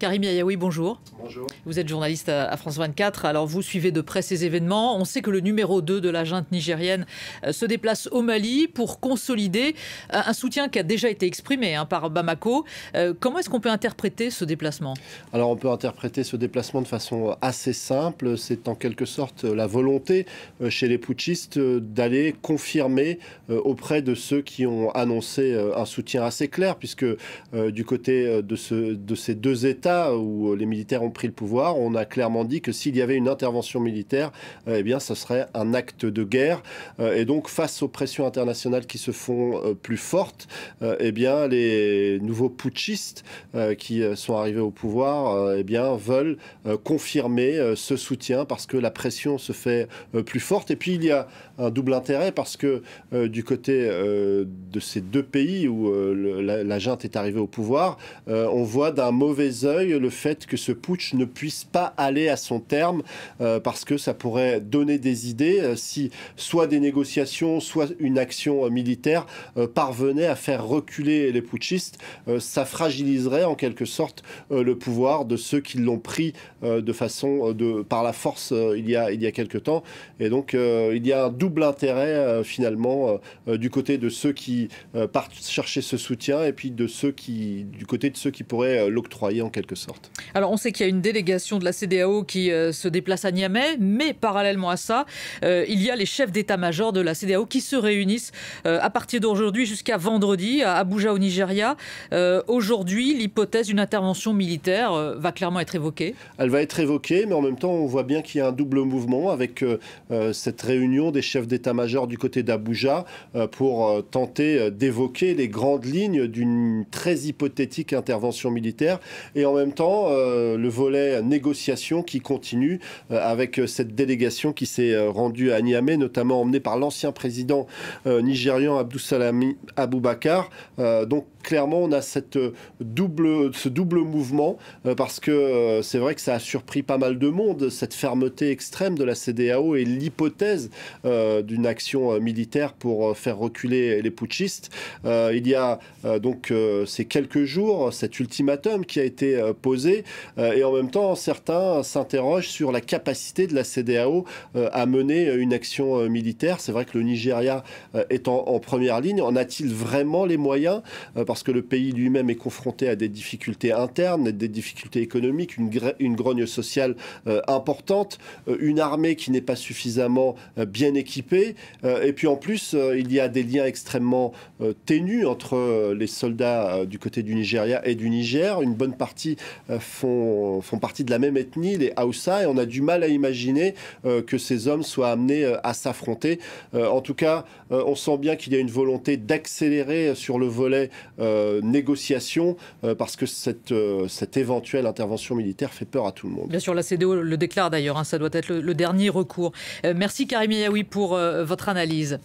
Karim Yayaoui, bonjour. Bonjour. Vous êtes journaliste à France 24. Alors, vous suivez de près ces événements. On sait que le numéro 2 de la junte nigérienne euh, se déplace au Mali pour consolider euh, un soutien qui a déjà été exprimé hein, par Bamako. Euh, comment est-ce qu'on peut interpréter ce déplacement Alors, on peut interpréter ce déplacement de façon assez simple. C'est en quelque sorte la volonté chez les putschistes d'aller confirmer auprès de ceux qui ont annoncé un soutien assez clair, puisque du côté de, ce, de ces deux États, où euh, les militaires ont pris le pouvoir, on a clairement dit que s'il y avait une intervention militaire, euh, eh bien, ce serait un acte de guerre. Euh, et donc, face aux pressions internationales qui se font plus fortes, eh bien, les nouveaux putschistes qui sont arrivés au pouvoir, eh bien, veulent confirmer ce soutien parce que la pression se fait plus forte. Et puis, il y a un double intérêt parce que du côté de ces deux pays où la, la junte est arrivée au pouvoir, on voit d'un mauvais œil le fait que ce putsch ne puisse pas aller à son terme euh, parce que ça pourrait donner des idées euh, si soit des négociations, soit une action euh, militaire parvenait à faire reculer les putschistes. ça fragiliserait en quelque sorte le pouvoir de ceux qui l'ont pris de façon de, par la force il, y a, il y a quelque temps. Et donc il y a un double intérêt finalement du côté de ceux qui partent chercher ce soutien et puis de ceux qui, du côté de ceux qui pourraient l'octroyer en quelque sorte. Alors on sait qu'il y a une délégation de la CDAO qui euh, se déplace à Niamey, mais parallèlement à ça, euh, il y a les chefs d'état-major de la CDAO qui se réunissent euh, à partir d'aujourd'hui jusqu'à vendredi à Abuja au Nigeria. aujourd'hui, l'hypothèse d'une intervention militaire va clairement être évoquée. Elle va être évoquée, mais en même temps, on voit bien qu'il y a un double mouvement avec cette réunion des chefs d'état-major du côté d'Abuja pour tenter d'évoquer les grandes lignes d'une très hypothétique intervention militaire et en même temps euh, le volet négociation qui continue euh, avec euh, cette délégation qui s'est rendue à Niamey, notamment emmenée par l'ancien président nigérian Abdou Salami Aboubakar. donc clairement, on a cette double, ce double mouvement parce que c'est vrai que ça a surpris pas mal de monde, cette fermeté extrême de la CDAO et l'hypothèse d'une action militaire pour faire reculer les putschistes. il y a donc ces quelques jours cet ultimatum qui a été euh, posé euh, et en même temps, certains s'interrogent sur la capacité de la CDAO euh, à mener une action militaire. C'est vrai que le Nigeria est en, première ligne. En a-t-il vraiment les moyens Parce que le pays lui-même est confronté à des difficultés internes, des difficultés économiques, une, une grogne sociale importante, une armée qui n'est pas suffisamment bien équipée. et puis en plus, il y a des liens extrêmement ténus entre les soldats du côté du Nigeria et du Niger. Une bonne partie euh, font, font partie de la même ethnie, les Hausa, et on a du mal à imaginer euh, que ces hommes soient amenés euh, à s'affronter. en tout cas, on sent bien qu'il y a une volonté d'accélérer sur le volet négociation, parce que cette, cette éventuelle intervention militaire fait peur à tout le monde. Bien sûr, la CDO le déclare d'ailleurs, hein, ça doit être le, dernier recours. merci Karim Yahoui pour votre analyse.